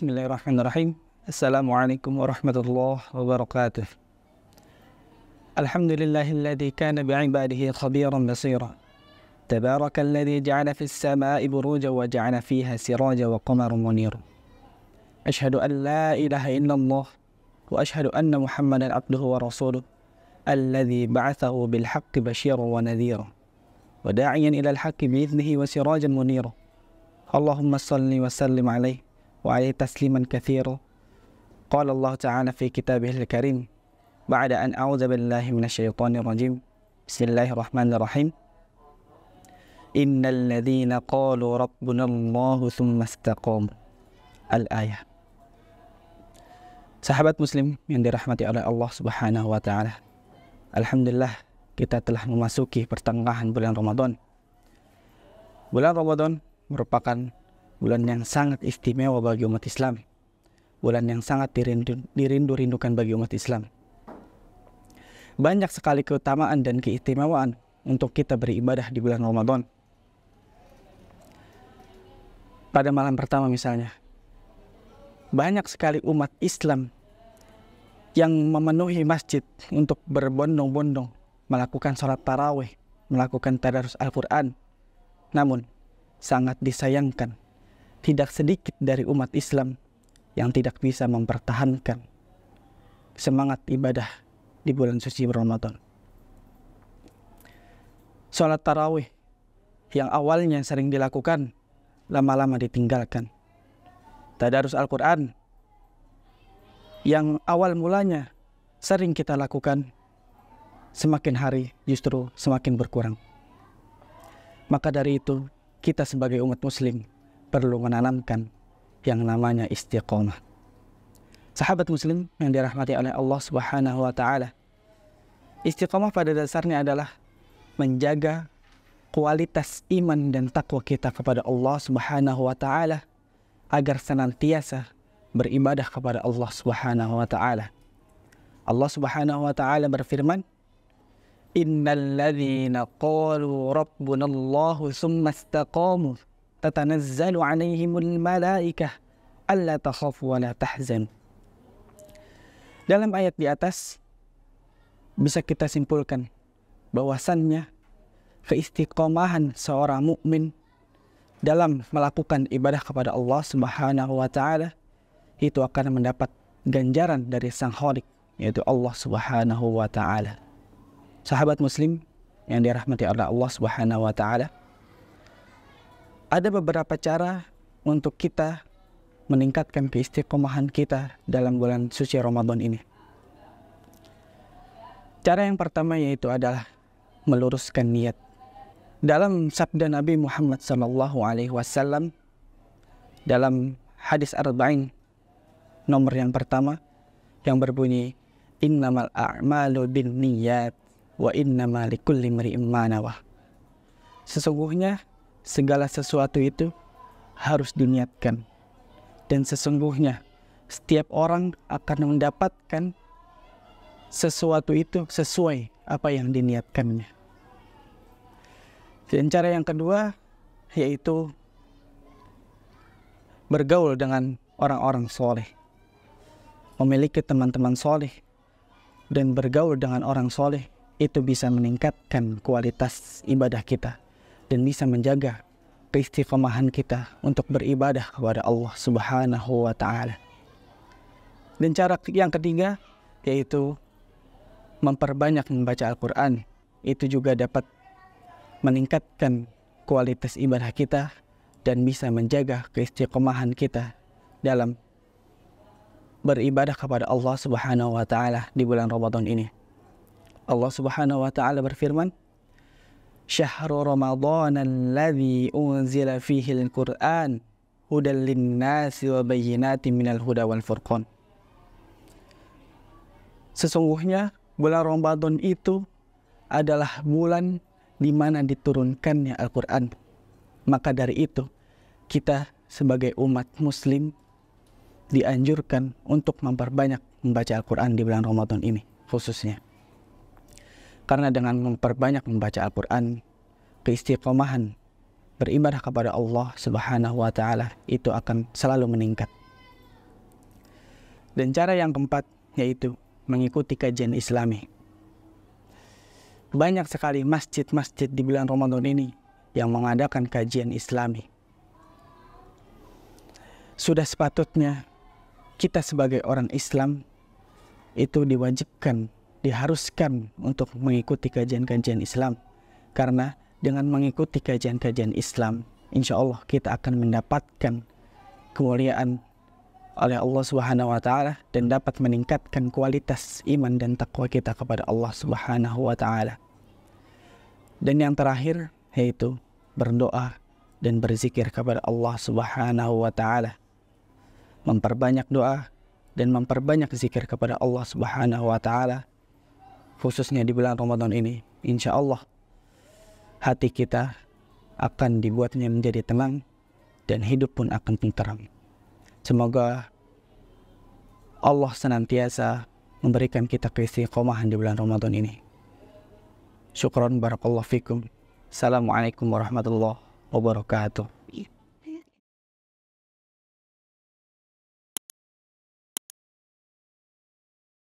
بسم الله الرحمن الرحيم السلام عليكم ورحمة الله وبركاته الحمد لله الذي كان بعباده خبيرا بصيرا تبارك الذي جعل في السماء بروجا وجعل فيها سراجا وقمرا منيرا أشهد أن لا إله إلا الله وأشهد أن محمدا عبده ورسوله الذي بعثه بالحق بشيرا ونذيرا وداعيا إلى الحق بإذنه وسراجا منيرا اللهم صل وسلم عليه وعليه تسليما كثيرا قال الله تعالى في كتابه الكريم بعد أن أعوذ بالله من الشيطان الرجيم بسم الله الرحمن الرحيم إن الذين قالوا ربنا الله ثم استقام الآية Sahabat muslim yang dirahmati oleh Allah subhanahu wa ta'ala Alhamdulillah kita telah memasuki pertengahan bulan Ramadan Bulan Ramadan merupakan bulan yang sangat istimewa bagi umat Islam, bulan yang sangat dirindu, dirindu-rindukan bagi umat Islam. Banyak sekali keutamaan dan keistimewaan untuk kita beribadah di bulan Ramadan. Pada malam pertama misalnya, banyak sekali umat Islam yang memenuhi masjid untuk berbondong-bondong melakukan sholat tarawih, melakukan tadarus Al-Quran. Namun, sangat disayangkan tidak sedikit dari umat Islam yang tidak bisa mempertahankan semangat ibadah di bulan suci Ramadan. Sholat tarawih yang awalnya sering dilakukan lama-lama ditinggalkan. Tadarus Al-Quran yang awal mulanya sering kita lakukan semakin hari justru semakin berkurang. Maka dari itu kita sebagai umat muslim perlu menanamkan yang namanya istiqomah. Sahabat muslim yang dirahmati oleh Allah Subhanahu wa taala. Istiqomah pada dasarnya adalah menjaga kualitas iman dan takwa kita kepada Allah Subhanahu wa taala agar senantiasa beribadah kepada Allah Subhanahu wa taala. Allah Subhanahu wa taala berfirman, "Innal ladzina qalu rabbunallahu tsumma istaqamu" tatanazzalu alaihimul malaikah alla takhafu wa la tahzan. Dalam ayat di atas bisa kita simpulkan bahwasannya keistiqomahan seorang mukmin dalam melakukan ibadah kepada Allah Subhanahu wa taala itu akan mendapat ganjaran dari Sang Khalik yaitu Allah Subhanahu wa taala. Sahabat muslim yang dirahmati oleh Allah Subhanahu wa taala, ada beberapa cara untuk kita meningkatkan keistiqomahan kita dalam bulan suci Ramadan ini. Cara yang pertama yaitu adalah meluruskan niat. Dalam sabda Nabi Muhammad sallallahu alaihi wasallam dalam hadis arba'in nomor yang pertama yang berbunyi innamal a'malu bin niyat wa innamal likulli imri'in ma Sesungguhnya segala sesuatu itu harus diniatkan. Dan sesungguhnya setiap orang akan mendapatkan sesuatu itu sesuai apa yang diniatkannya. Dan cara yang kedua yaitu bergaul dengan orang-orang soleh. Memiliki teman-teman soleh dan bergaul dengan orang soleh itu bisa meningkatkan kualitas ibadah kita dan bisa menjaga keistiqomahan kita untuk beribadah kepada Allah Subhanahu wa taala. Dan cara yang ketiga yaitu memperbanyak membaca Al-Qur'an. Itu juga dapat meningkatkan kualitas ibadah kita dan bisa menjaga keistiqomahan kita dalam beribadah kepada Allah Subhanahu wa taala di bulan Ramadan ini. Allah Subhanahu wa taala berfirman, syahru ramadhan alladhi unzila fihi al-Qur'an hudan linnasi wa bayyinatin minal huda wal furqan. Sesungguhnya bulan Ramadan itu adalah bulan di mana diturunkannya Al-Qur'an. Maka dari itu kita sebagai umat muslim dianjurkan untuk memperbanyak membaca Al-Qur'an di bulan Ramadan ini khususnya. Karena dengan memperbanyak membaca Al-Quran, keistiqomahan beribadah kepada Allah Subhanahu wa taala itu akan selalu meningkat. Dan cara yang keempat yaitu mengikuti kajian Islami. Banyak sekali masjid-masjid di bulan Ramadan ini yang mengadakan kajian Islami. Sudah sepatutnya kita sebagai orang Islam itu diwajibkan diharuskan untuk mengikuti kajian-kajian Islam karena dengan mengikuti kajian-kajian Islam insya Allah kita akan mendapatkan kemuliaan oleh Allah Subhanahu wa taala dan dapat meningkatkan kualitas iman dan takwa kita kepada Allah Subhanahu wa taala. Dan yang terakhir yaitu berdoa dan berzikir kepada Allah Subhanahu wa taala. Memperbanyak doa dan memperbanyak zikir kepada Allah Subhanahu wa taala khususnya di bulan Ramadan ini, insya Allah hati kita akan dibuatnya menjadi tenang dan hidup pun akan terang. Semoga Allah senantiasa memberikan kita keistiqomahan di bulan Ramadan ini. Syukron barakallahu fikum. Assalamualaikum warahmatullahi wabarakatuh.